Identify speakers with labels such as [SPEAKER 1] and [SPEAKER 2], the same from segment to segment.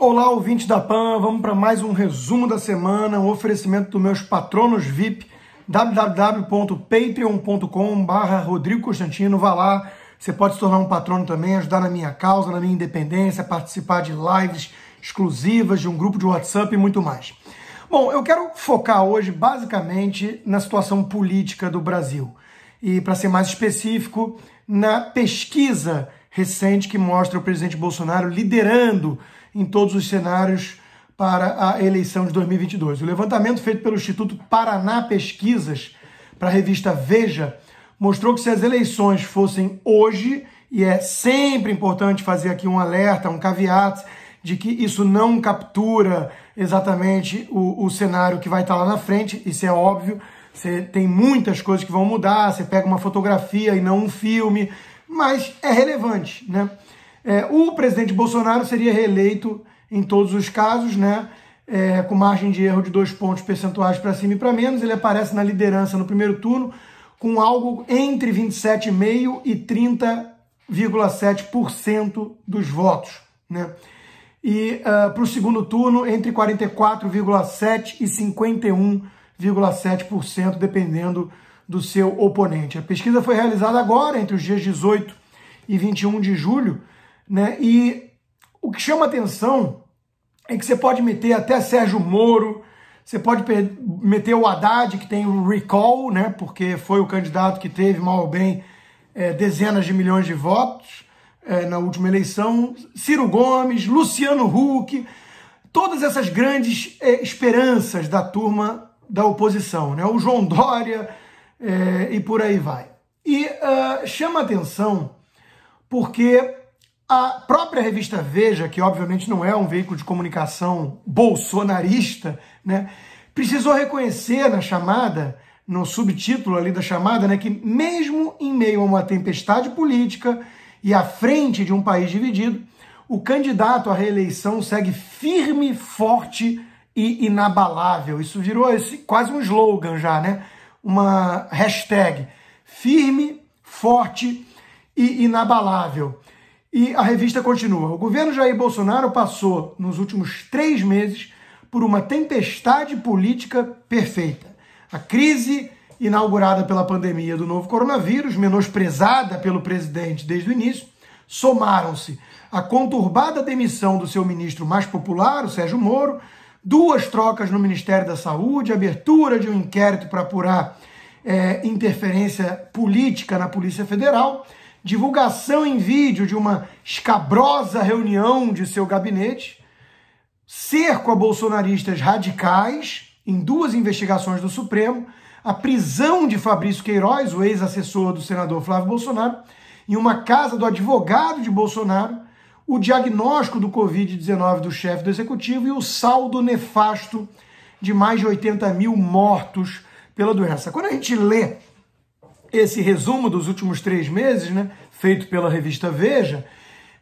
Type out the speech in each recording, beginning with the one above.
[SPEAKER 1] Olá, ouvintes da PAN, vamos para mais um resumo da semana, um oferecimento dos meus patronos VIP, www.patreon.com barra Rodrigo Constantino, vá lá, você pode se tornar um patrono também, ajudar na minha causa, na minha independência, participar de lives exclusivas, de um grupo de WhatsApp e muito mais. Bom, eu quero focar hoje basicamente na situação política do Brasil e, para ser mais específico, na pesquisa recente que mostra o presidente Bolsonaro liderando em todos os cenários para a eleição de 2022. O levantamento feito pelo Instituto Paraná Pesquisas para a revista Veja mostrou que se as eleições fossem hoje, e é sempre importante fazer aqui um alerta, um caveat, de que isso não captura exatamente o, o cenário que vai estar lá na frente, isso é óbvio. Você tem muitas coisas que vão mudar, você pega uma fotografia e não um filme, mas é relevante, né? É, o presidente Bolsonaro seria reeleito em todos os casos, né? É, com margem de erro de dois pontos percentuais para cima e para menos. Ele aparece na liderança no primeiro turno com algo entre 27,5% e 30,7% dos votos. Né? E uh, ah, para o segundo turno, entre 44,7% e 51,7%, dependendo do seu oponente. A pesquisa foi realizada agora, entre os dias 18 e 21 de julho, né? E o que chama atenção é que você pode meter até Sérgio Moro, você pode meter o Haddad, que tem um recall, né? porque foi o candidato que teve, mal ou bem, é, dezenas de milhões de votos é, na última eleição. Ciro Gomes, Luciano Huck, todas essas grandes é, esperanças da turma da oposição, né? o João Dória é, e por aí vai. E uh, chama atenção porque a própria revista Veja, que obviamente não é um veículo de comunicação bolsonarista, né, precisou reconhecer na chamada, no subtítulo ali da chamada, né, que mesmo em meio a uma tempestade política e à frente de um país dividido, o candidato à reeleição segue firme, forte e inabalável. Isso virou esse, quase um slogan já, né? Uma hashtag. Firme, forte e inabalável. E a revista continua. O governo Jair Bolsonaro passou, nos últimos três meses, por uma tempestade política perfeita. A crise inaugurada pela pandemia do novo coronavírus, menosprezada pelo presidente desde o início, somaram-se a conturbada demissão do seu ministro mais popular, o Sérgio Moro, duas trocas no Ministério da Saúde, abertura de um inquérito para apurar é, interferência política na Polícia Federal divulgação em vídeo de uma escabrosa reunião de seu gabinete, cerco a bolsonaristas radicais em duas investigações do Supremo, a prisão de Fabrício Queiroz, o ex-assessor do senador Flávio Bolsonaro, em uma casa do advogado de Bolsonaro, o diagnóstico do Covid-19 do chefe do executivo e o saldo nefasto de mais de 80 mil mortos pela doença. Quando a gente lê esse resumo dos últimos três meses, né, feito pela revista Veja,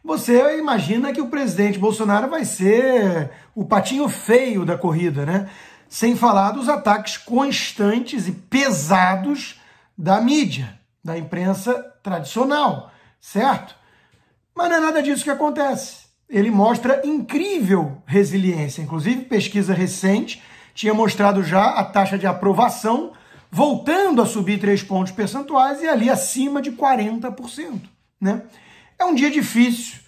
[SPEAKER 1] você imagina que o presidente Bolsonaro vai ser o patinho feio da corrida, né? Sem falar dos ataques constantes e pesados da mídia, da imprensa tradicional, certo? Mas não é nada disso que acontece. Ele mostra incrível resiliência. Inclusive, pesquisa recente tinha mostrado já a taxa de aprovação voltando a subir 3 pontos percentuais e ali acima de 40%. Né? É um dia difícil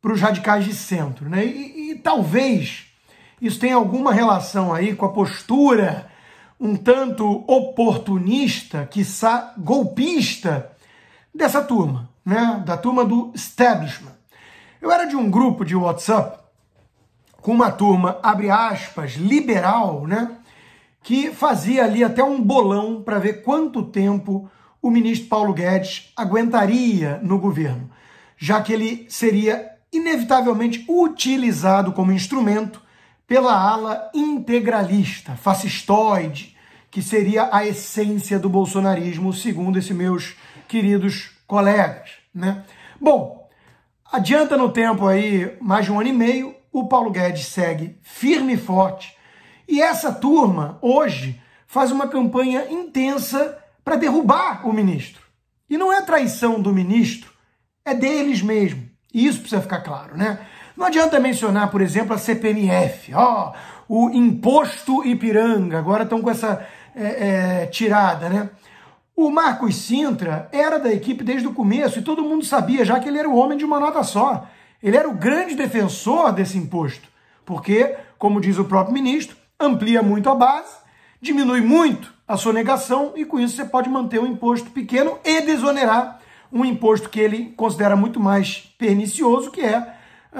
[SPEAKER 1] para os radicais de centro. Né? E, e, talvez isso tenha alguma relação aí com a postura um tanto oportunista, quiçá golpista, dessa turma, né? da turma do establishment. Eu era de um grupo de WhatsApp com uma turma, abre aspas, liberal, né? que fazia ali até um bolão para ver quanto tempo o ministro Paulo Guedes aguentaria no governo, já que ele seria inevitavelmente utilizado como instrumento pela ala integralista, fascistoide, que seria a essência do bolsonarismo, segundo esses meus queridos colegas. Né? Bom, adianta no tempo aí mais de um ano e meio, o Paulo Guedes segue firme e forte e essa turma, hoje, faz uma campanha intensa para derrubar o ministro. E não é traição do ministro, é deles mesmo. E isso precisa ficar claro, né? Não adianta mencionar, por exemplo, a CPMF, ó, oh, o imposto Ipiranga, agora estão com essa é, é, tirada, né? O Marcos Sintra era da equipe desde o começo e todo mundo sabia já que ele era o homem de uma nota só. Ele era o grande defensor desse imposto, porque, como diz o próprio ministro, amplia muito a base, diminui muito a sonegação e com isso você pode manter um imposto pequeno e desonerar um imposto que ele considera muito mais pernicioso, que é eh,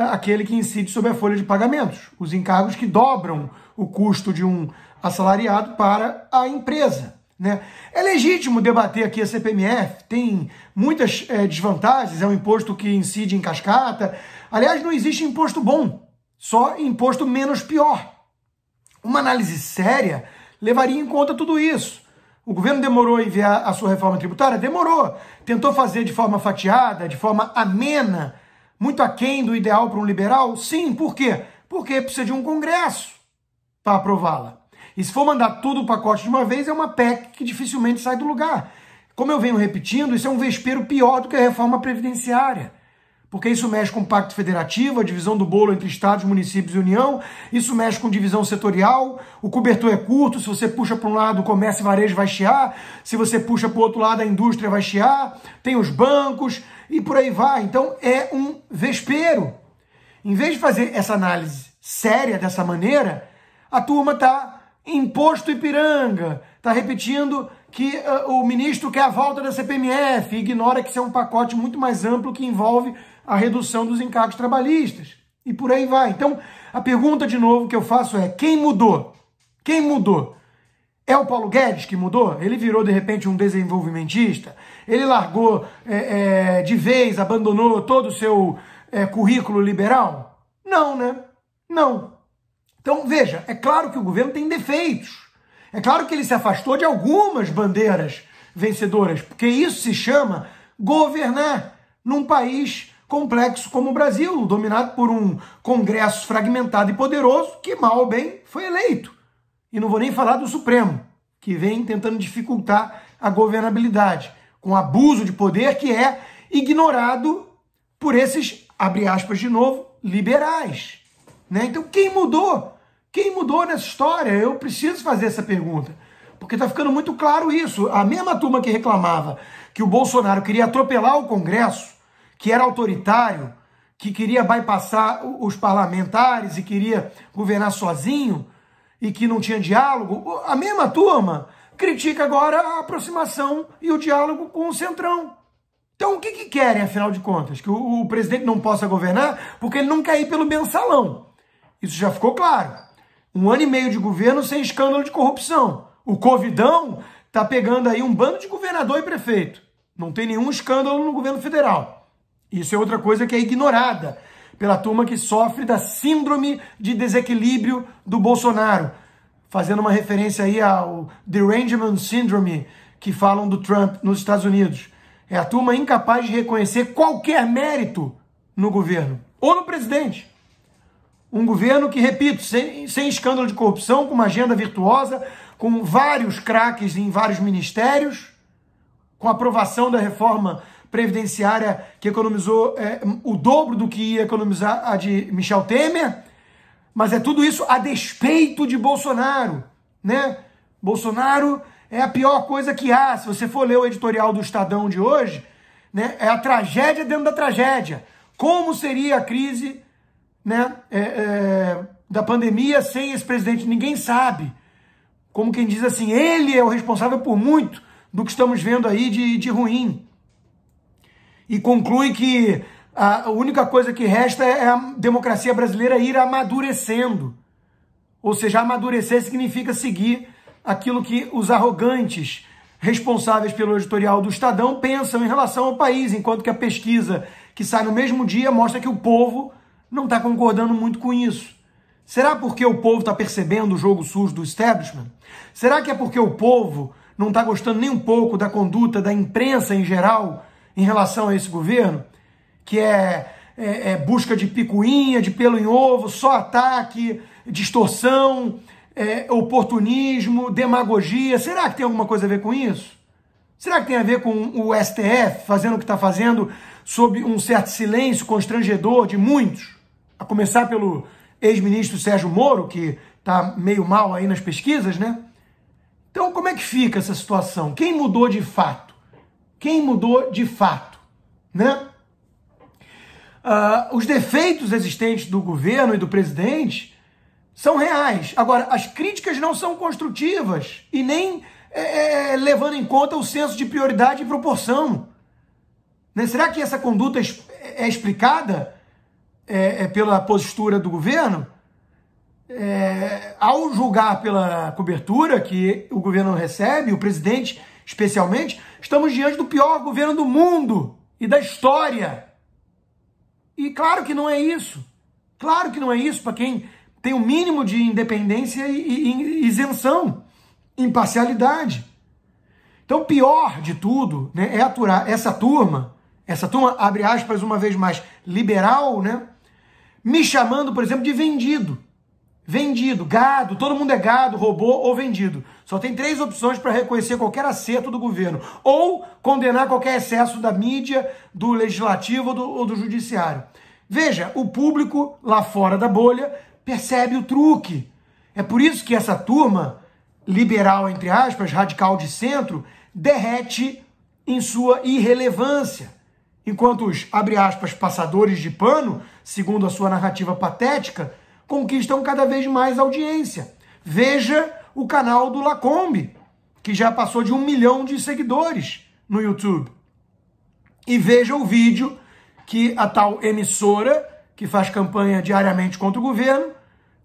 [SPEAKER 1] aquele que incide sobre a folha de pagamentos, os encargos que dobram o custo de um assalariado para a empresa. Né? É legítimo debater aqui a CPMF, tem muitas é, desvantagens, é um imposto que incide em cascata. Aliás, não existe imposto bom, só imposto menos pior. Uma análise séria levaria em conta tudo isso. O governo demorou a enviar a sua reforma tributária? Demorou. Tentou fazer de forma fatiada, de forma amena, muito aquém do ideal para um liberal? Sim, por quê? Porque precisa de um Congresso para aprová-la. E se for mandar tudo o pacote de uma vez, é uma PEC que dificilmente sai do lugar. Como eu venho repetindo, isso é um vespeiro pior do que a reforma previdenciária porque isso mexe com o pacto federativo, a divisão do bolo entre estados, municípios e União, isso mexe com divisão setorial, o cobertor é curto, se você puxa para um lado o comércio e varejo vai chiar, se você puxa para o outro lado a indústria vai chiar, tem os bancos e por aí vai. Então é um vespeiro. Em vez de fazer essa análise séria dessa maneira, a turma está imposto Ipiranga, está repetindo que uh, o ministro quer a volta da CPMF, ignora que isso é um pacote muito mais amplo que envolve a redução dos encargos trabalhistas. E por aí vai. Então, a pergunta de novo que eu faço é: quem mudou? Quem mudou? É o Paulo Guedes que mudou? Ele virou de repente um desenvolvimentista? Ele largou é, é, de vez, abandonou todo o seu é, currículo liberal? Não, né? Não. Então, veja, é claro que o governo tem defeitos. É claro que ele se afastou de algumas bandeiras vencedoras, porque isso se chama governar num país complexo como o Brasil, dominado por um Congresso fragmentado e poderoso que, mal ou bem, foi eleito. E não vou nem falar do Supremo, que vem tentando dificultar a governabilidade, com abuso de poder que é ignorado por esses, abre aspas de novo, liberais. Né? Então, quem mudou? Quem mudou nessa história? Eu preciso fazer essa pergunta. Porque está ficando muito claro isso. A mesma turma que reclamava que o Bolsonaro queria atropelar o Congresso que era autoritário, que queria bypassar os parlamentares e queria governar sozinho e que não tinha diálogo, a mesma turma critica agora a aproximação e o diálogo com o Centrão. Então, o que, que querem, afinal de contas? Que o, o presidente não possa governar porque ele não quer ir pelo mensalão. Isso já ficou claro. Um ano e meio de governo sem escândalo de corrupção. O Covidão tá pegando aí um bando de governador e prefeito. Não tem nenhum escândalo no governo federal. Isso é outra coisa que é ignorada pela turma que sofre da síndrome de desequilíbrio do Bolsonaro, fazendo uma referência aí ao derangement syndrome que falam do Trump nos Estados Unidos. É a turma incapaz de reconhecer qualquer mérito no governo ou no presidente. Um governo que, repito, sem, sem escândalo de corrupção, com uma agenda virtuosa, com vários craques em vários ministérios, com aprovação da reforma previdenciária que economizou é, o dobro do que ia economizar a de Michel Temer, mas é tudo isso a despeito de Bolsonaro, né? Bolsonaro é a pior coisa que há. Se você for ler o editorial do Estadão de hoje, né, é a tragédia dentro da tragédia. Como seria a crise né, é, é, da pandemia sem esse presidente? Ninguém sabe. Como quem diz assim, ele é o responsável por muito do que estamos vendo aí de, de ruim e conclui que a única coisa que resta é a democracia brasileira ir amadurecendo. Ou seja, amadurecer significa seguir aquilo que os arrogantes responsáveis pelo editorial do Estadão pensam em relação ao país, enquanto que a pesquisa que sai no mesmo dia mostra que o povo não está concordando muito com isso. Será porque o povo está percebendo o jogo sujo do establishment? Será que é porque o povo não está gostando nem um pouco da conduta da imprensa em geral? em relação a esse governo, que é, é, é busca de picuinha, de pelo em ovo, só ataque, distorção, é, oportunismo, demagogia. Será que tem alguma coisa a ver com isso? Será que tem a ver com o STF fazendo o que está fazendo sob um certo silêncio constrangedor de muitos? A começar pelo ex-ministro Sérgio Moro, que está meio mal aí nas pesquisas, né? Então, como é que fica essa situação? Quem mudou de fato? quem mudou de fato, né? Uh, os defeitos existentes do governo e do presidente são reais. Agora, as críticas não são construtivas e nem é, é levando em conta o senso de prioridade e proporção. Né? Será que essa conduta é explicada é, é pela postura do governo? É, ao julgar pela cobertura que o governo recebe, o presidente especialmente, estamos diante do pior governo do mundo e da história. E claro que não é isso. Claro que não é isso para quem tem o um mínimo de independência e, e isenção, imparcialidade. Então, pior de tudo né, é aturar essa turma, essa turma, abre aspas, uma vez mais, liberal, né, me chamando, por exemplo, de vendido. Vendido, gado, todo mundo é gado, roubou ou vendido. Só tem três opções para reconhecer qualquer acerto do governo. Ou condenar qualquer excesso da mídia, do legislativo ou do, ou do judiciário. Veja, o público lá fora da bolha percebe o truque. É por isso que essa turma, liberal, entre aspas, radical de centro, derrete em sua irrelevância. Enquanto os, abre aspas, passadores de pano, segundo a sua narrativa patética, conquistam cada vez mais audiência. Veja o canal do Lacombe, que já passou de um milhão de seguidores no YouTube. E veja o vídeo que a tal emissora, que faz campanha diariamente contra o governo,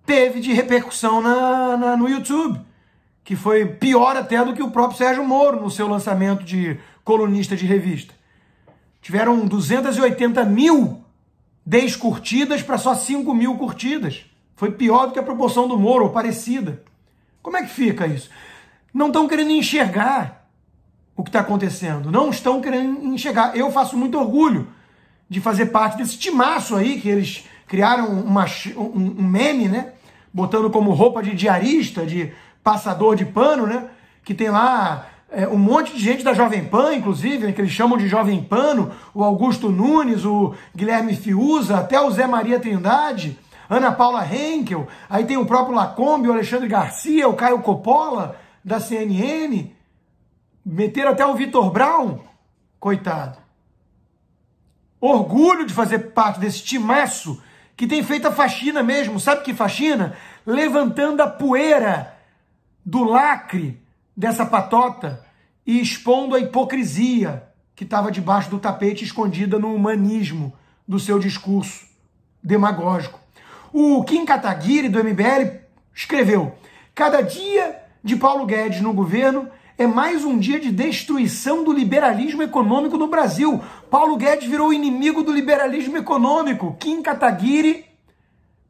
[SPEAKER 1] teve de repercussão na, na, no YouTube, que foi pior até do que o próprio Sérgio Moro no seu lançamento de colunista de revista. Tiveram 280 mil descurtidas para só 5 mil curtidas. Foi pior do que a proporção do Moro, ou parecida. Como é que fica isso? Não estão querendo enxergar o que está acontecendo. Não estão querendo enxergar. Eu faço muito orgulho de fazer parte desse timaço aí que eles criaram uma, um, um meme, né? Botando como roupa de diarista, de passador de pano, né? Que tem lá é, um monte de gente da Jovem Pan, inclusive, né, que eles chamam de Jovem Pano, o Augusto Nunes, o Guilherme Fiuza, até o Zé Maria Trindade, Ana Paula Henkel, aí tem o próprio Lacombe, o Alexandre Garcia, o Caio Coppola, da CNN, meteram até o Vitor Brown, coitado. Orgulho de fazer parte desse timaço que tem feito a faxina mesmo, sabe que faxina? Levantando a poeira do lacre dessa patota e expondo a hipocrisia que estava debaixo do tapete escondida no humanismo do seu discurso demagógico. O Kim Kataguiri, do MBL, escreveu: Cada dia de Paulo Guedes no governo é mais um dia de destruição do liberalismo econômico no Brasil. Paulo Guedes virou inimigo do liberalismo econômico. Kim Kataguiri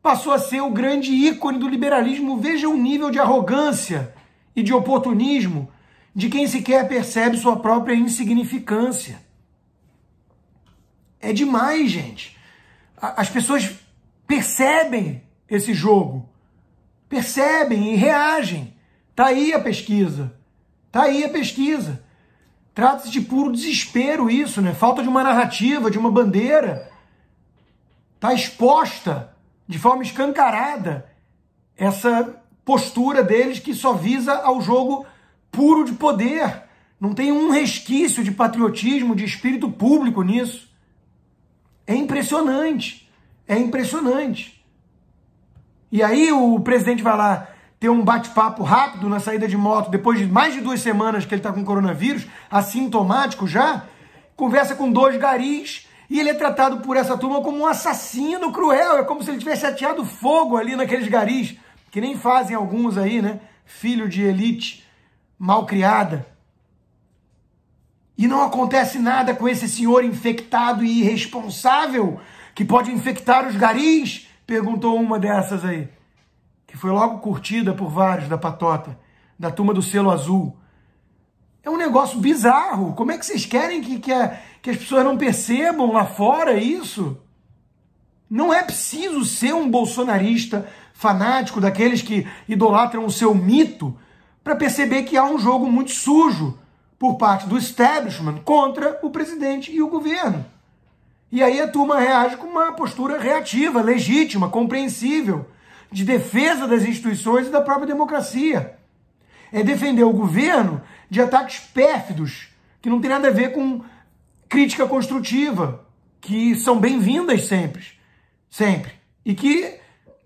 [SPEAKER 1] passou a ser o grande ícone do liberalismo. Veja o nível de arrogância e de oportunismo de quem sequer percebe sua própria insignificância. É demais, gente. As pessoas percebem esse jogo, percebem e reagem. Tá aí a pesquisa, tá aí a pesquisa. Trata-se de puro desespero isso, né? Falta de uma narrativa, de uma bandeira. Tá exposta de forma escancarada essa postura deles que só visa ao jogo puro de poder. Não tem um resquício de patriotismo, de espírito público nisso. É impressionante. É impressionante. E aí o presidente vai lá ter um bate-papo rápido na saída de moto, depois de mais de duas semanas que ele está com coronavírus, assintomático já, conversa com dois garis e ele é tratado por essa turma como um assassino cruel. É como se ele tivesse ateado fogo ali naqueles garis, que nem fazem alguns aí, né? Filho de elite mal criada. E não acontece nada com esse senhor infectado e irresponsável que pode infectar os garis? Perguntou uma dessas aí, que foi logo curtida por vários da patota, da turma do selo azul. É um negócio bizarro. Como é que vocês querem que, que, a, que as pessoas não percebam lá fora isso? Não é preciso ser um bolsonarista fanático, daqueles que idolatram o seu mito, para perceber que há um jogo muito sujo por parte do establishment contra o presidente e o governo. E aí a turma reage com uma postura reativa, legítima, compreensível, de defesa das instituições e da própria democracia. É defender o governo de ataques pérfidos, que não tem nada a ver com crítica construtiva, que são bem-vindas sempre, sempre, e que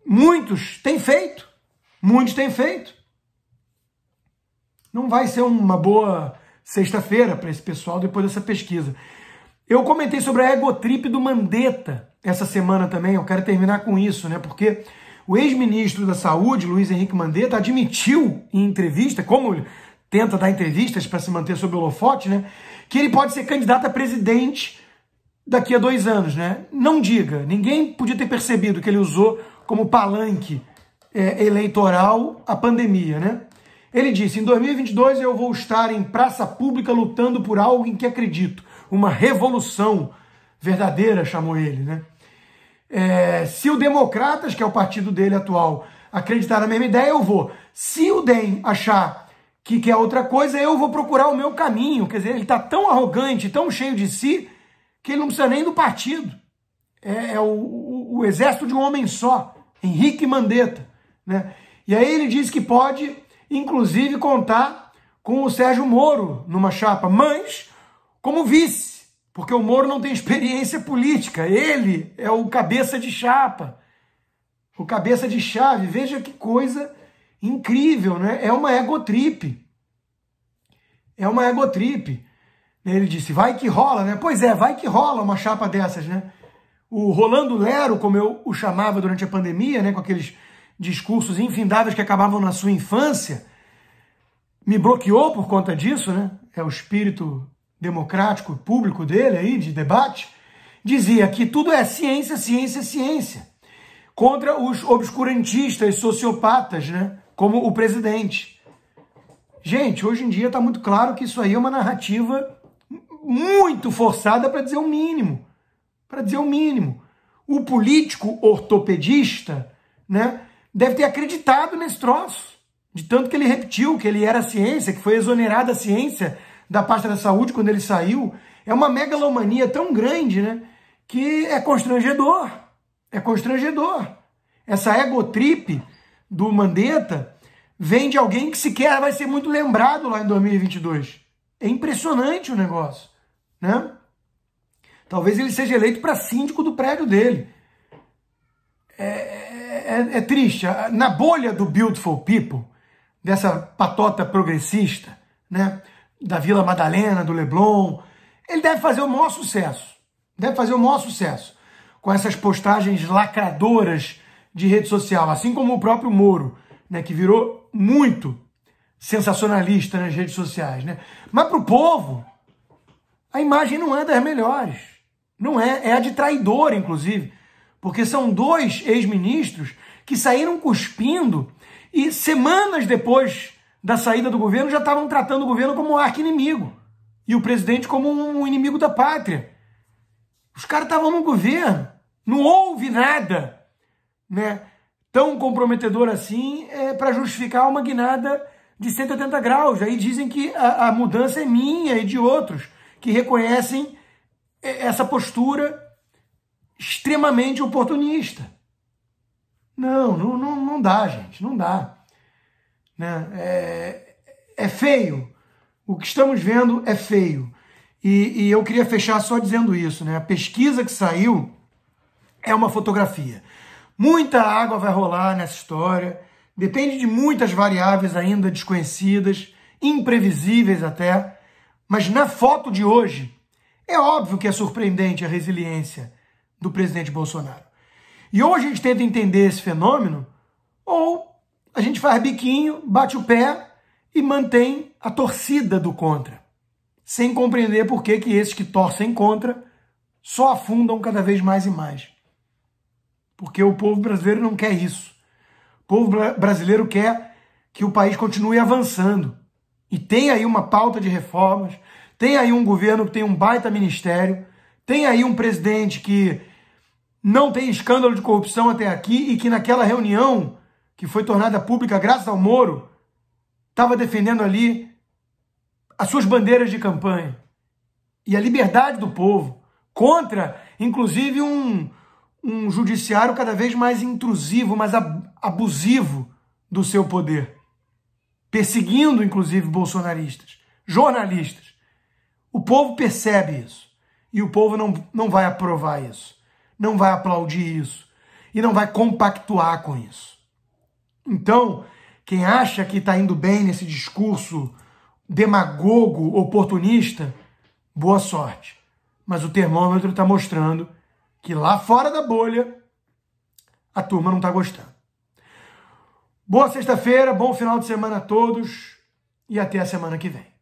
[SPEAKER 1] muitos têm feito, muitos têm feito. Não vai ser uma boa sexta-feira para esse pessoal depois dessa pesquisa. Eu comentei sobre a egotrip do Mandetta essa semana também, eu quero terminar com isso, né? Porque o ex-ministro da Saúde, Luiz Henrique Mandetta, admitiu em entrevista, como tenta dar entrevistas para se manter sob o holofote, né? Que ele pode ser candidato a presidente daqui a dois anos, né? Não diga, ninguém podia ter percebido que ele usou como palanque é, eleitoral a pandemia, né? Ele disse: em 2022 eu vou estar em praça pública lutando por algo em que acredito uma revolução verdadeira, chamou ele, né? É, se o Democratas, que é o partido dele atual, acreditar na mesma ideia, eu vou. Se o DEM achar que quer outra coisa, eu vou procurar o meu caminho. Quer dizer, ele está tão arrogante, tão cheio de si, que ele não precisa nem do partido. É, é o, o, o, exército de um homem só, Henrique Mandetta. Né? E aí ele diz que pode, inclusive, contar com o Sérgio Moro numa chapa, mas como vice, porque o Moro não tem experiência política. Ele é o cabeça de chapa, o cabeça de chave. Veja que coisa incrível, né? É uma egotrip. É uma egotrip. Né, ele disse, vai que rola, né? Pois é, vai que rola uma chapa dessas, né? O Rolando Lero, como eu o chamava durante a pandemia, né, com aqueles discursos infindáveis que acabavam na sua infância, me bloqueou por conta disso, né? É o espírito democrático público dele aí, de debate, dizia que tudo é ciência, ciência, ciência, contra os obscurantistas, sociopatas, né? Como o presidente. Gente, hoje em dia está muito claro que isso aí é uma narrativa muito forçada para dizer o mínimo. Para dizer o mínimo. O político ortopedista, né? Deve ter acreditado nesse troço. De tanto que ele repetiu que ele era ciência, que foi exonerado a ciência da pasta da saúde quando ele saiu, é uma megalomania tão grande, né? Que é constrangedor. É constrangedor. Essa egotrip do Mandetta vem de alguém que sequer vai ser muito lembrado lá em 2022. É impressionante o negócio, né? Talvez ele seja eleito para síndico do prédio dele. É, é, é, é triste. Na bolha do Beautiful People, dessa patota progressista, né? da Vila Madalena, do Leblon. Ele deve fazer o maior sucesso. Deve fazer o maior sucesso com essas postagens lacradoras de rede social, assim como o próprio Moro, né, que virou muito sensacionalista nas redes sociais, né? Mas para o povo, a imagem não é das melhores. Não é, é a de traidor, inclusive, porque são dois ex-ministros que saíram cuspindo e semanas depois da saída do governo já estavam tratando o governo como um arqui-inimigo e o presidente como um inimigo da pátria. Os caras estavam no governo, não houve nada né, tão comprometedor assim é, para justificar uma guinada de 180 graus. Aí dizem que a, a mudança é minha e de outros que reconhecem é, essa postura extremamente oportunista. Não, não, não, não dá, gente, não dá. Né? É, é feio. O que estamos vendo é feio. E, e eu queria fechar só dizendo isso. Né? A pesquisa que saiu é uma fotografia. Muita água vai rolar nessa história. Depende de muitas variáveis ainda desconhecidas, imprevisíveis até. Mas na foto de hoje, é óbvio que é surpreendente a resiliência do presidente Bolsonaro. E ou a gente tenta entender esse fenômeno, ou a gente faz biquinho, bate o pé e mantém a torcida do contra, sem compreender por que, que esses que torcem contra só afundam cada vez mais e mais. Porque o povo brasileiro não quer isso. O povo brasileiro quer que o país continue avançando. E tem aí uma pauta de reformas, tem aí um governo que tem um baita ministério, tem aí um presidente que não tem escândalo de corrupção até aqui e que naquela reunião que foi tornada pública graças ao Moro, estava defendendo ali as suas bandeiras de campanha e a liberdade do povo, contra, inclusive, um, um judiciário cada vez mais intrusivo, mais abusivo do seu poder, perseguindo, inclusive, bolsonaristas, jornalistas. O povo percebe isso e o povo não, não vai aprovar isso, não vai aplaudir isso e não vai compactuar com isso. Então, quem acha que está indo bem nesse discurso demagogo, oportunista, boa sorte. Mas o termômetro está mostrando que lá fora da bolha a turma não está gostando. Boa sexta-feira, bom final de semana a todos e até a semana que vem.